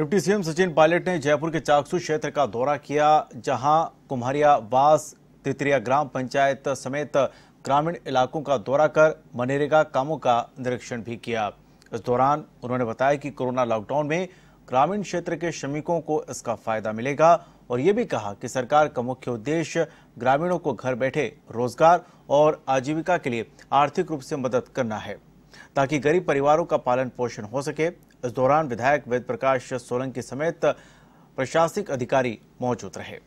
deputy CM Sachin pilot ने जयपुर के चाकसू क्षेत्र का दौरा किया जहां कुम्हारिया बास त्रितरिया ग्राम पंचायत समेत ग्रामीण इलाकों का दौरा कर मनरेगा कामों का निरीक्षण भी किया इस दौरान उन्होंने बताया कि कोरोना लॉकडाउन में ग्रामीण क्षेत्र के श्रमिकों को इसका फायदा मिलेगा और ये भी कहा कि सरकार का मुख्य उद्देश्य ग्रामीणों को घर बैठे रोजगार और आजीविका के लिए आर्थिक रूप से मदद करना है ताकि गरीब परिवारों का पालन पोषण हो सके इस दौरान विधायक वेद प्रकाश सोलंकी समेत प्रशासनिक अधिकारी मौजूद रहे